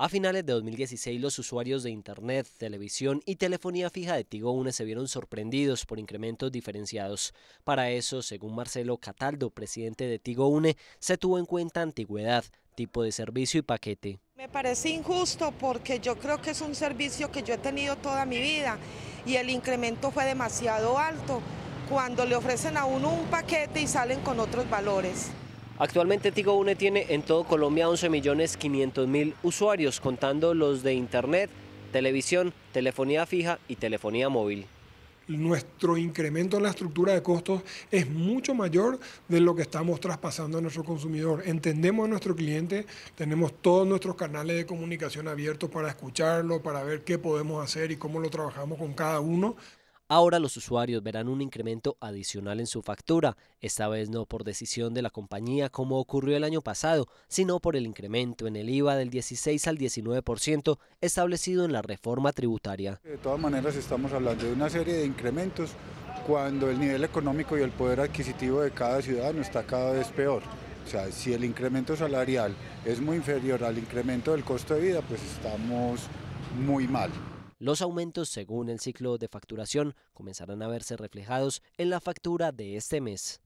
A finales de 2016, los usuarios de Internet, televisión y telefonía fija de Tigo Une se vieron sorprendidos por incrementos diferenciados. Para eso, según Marcelo Cataldo, presidente de Tigo Une, se tuvo en cuenta antigüedad, tipo de servicio y paquete. Me parece injusto porque yo creo que es un servicio que yo he tenido toda mi vida y el incremento fue demasiado alto cuando le ofrecen a uno un paquete y salen con otros valores. Actualmente Tigo Une tiene en todo Colombia 11.500.000 usuarios, contando los de Internet, televisión, telefonía fija y telefonía móvil nuestro incremento en la estructura de costos es mucho mayor de lo que estamos traspasando a nuestro consumidor. Entendemos a nuestro cliente, tenemos todos nuestros canales de comunicación abiertos para escucharlo, para ver qué podemos hacer y cómo lo trabajamos con cada uno. Ahora los usuarios verán un incremento adicional en su factura, esta vez no por decisión de la compañía como ocurrió el año pasado, sino por el incremento en el IVA del 16 al 19% establecido en la reforma tributaria. De todas maneras estamos hablando de una serie de incrementos cuando el nivel económico y el poder adquisitivo de cada ciudadano está cada vez peor. O sea, si el incremento salarial es muy inferior al incremento del costo de vida, pues estamos muy mal. Los aumentos según el ciclo de facturación comenzarán a verse reflejados en la factura de este mes.